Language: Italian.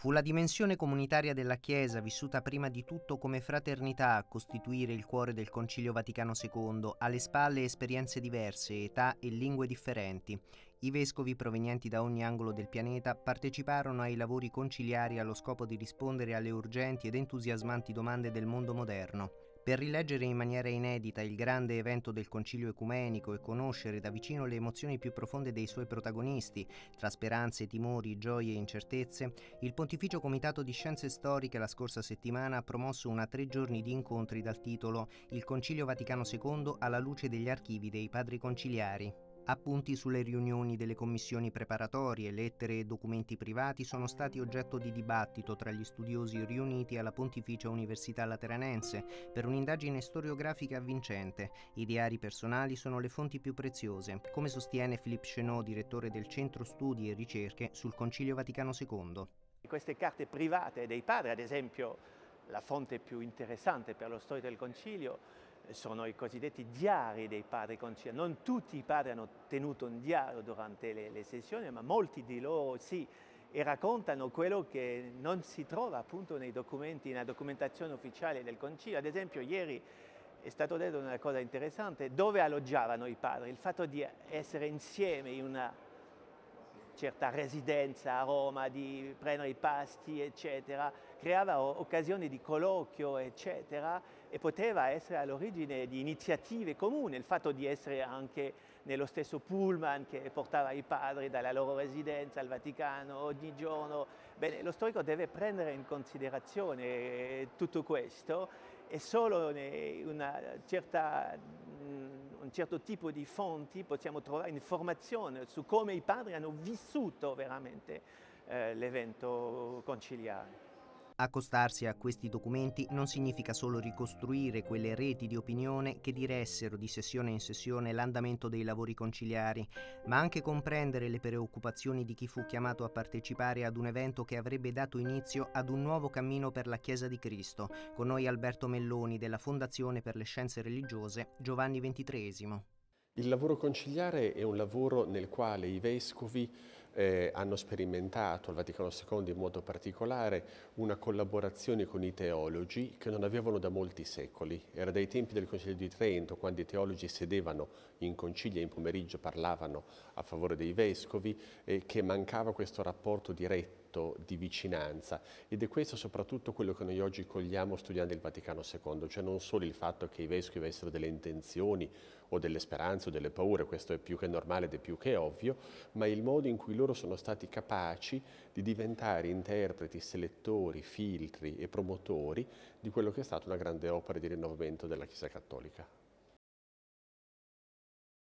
Fu la dimensione comunitaria della Chiesa, vissuta prima di tutto come fraternità, a costituire il cuore del Concilio Vaticano II, alle spalle esperienze diverse, età e lingue differenti. I vescovi provenienti da ogni angolo del pianeta parteciparono ai lavori conciliari allo scopo di rispondere alle urgenti ed entusiasmanti domande del mondo moderno. Per rileggere in maniera inedita il grande evento del Concilio ecumenico e conoscere da vicino le emozioni più profonde dei suoi protagonisti, tra speranze, timori, gioie e incertezze, il Pontificio Comitato di Scienze Storiche la scorsa settimana ha promosso una tre giorni di incontri dal titolo Il Concilio Vaticano II alla luce degli archivi dei Padri Conciliari. Appunti sulle riunioni delle commissioni preparatorie, lettere e documenti privati sono stati oggetto di dibattito tra gli studiosi riuniti alla Pontificia Università Lateranense per un'indagine storiografica avvincente. I diari personali sono le fonti più preziose, come sostiene Philippe Chenot, direttore del Centro Studi e Ricerche sul Concilio Vaticano II. Queste carte private dei padri, ad esempio, la fonte più interessante per lo storico del Concilio, sono i cosiddetti diari dei padri conciliari. Non tutti i padri hanno tenuto un diario durante le, le sessioni, ma molti di loro sì, e raccontano quello che non si trova appunto nei documenti, nella documentazione ufficiale del concilio. Ad esempio ieri è stato detto una cosa interessante, dove alloggiavano i padri? Il fatto di essere insieme in una certa residenza a Roma, di prendere i pasti, eccetera, creava occasioni di colloquio, eccetera, e poteva essere all'origine di iniziative comuni, il fatto di essere anche nello stesso pullman che portava i padri dalla loro residenza al Vaticano ogni giorno. Bene, lo storico deve prendere in considerazione eh, tutto questo e solo in una certa un certo tipo di fonti possiamo trovare informazioni su come i padri hanno vissuto veramente eh, l'evento conciliare. Accostarsi a questi documenti non significa solo ricostruire quelle reti di opinione che diressero di sessione in sessione l'andamento dei lavori conciliari, ma anche comprendere le preoccupazioni di chi fu chiamato a partecipare ad un evento che avrebbe dato inizio ad un nuovo cammino per la Chiesa di Cristo. Con noi Alberto Melloni della Fondazione per le Scienze Religiose Giovanni XXIII. Il lavoro conciliare è un lavoro nel quale i vescovi eh, hanno sperimentato, il Vaticano II in modo particolare, una collaborazione con i teologi che non avevano da molti secoli. Era dai tempi del Concilio di Trento, quando i teologi sedevano in concilia e in pomeriggio parlavano a favore dei vescovi, eh, che mancava questo rapporto diretto di vicinanza ed è questo soprattutto quello che noi oggi cogliamo studiando il Vaticano II, cioè non solo il fatto che i vescovi avessero delle intenzioni o delle speranze o delle paure, questo è più che normale ed è più che ovvio, ma il modo in cui loro sono stati capaci di diventare interpreti, selettori, filtri e promotori di quello che è stata una grande opera di rinnovamento della Chiesa Cattolica.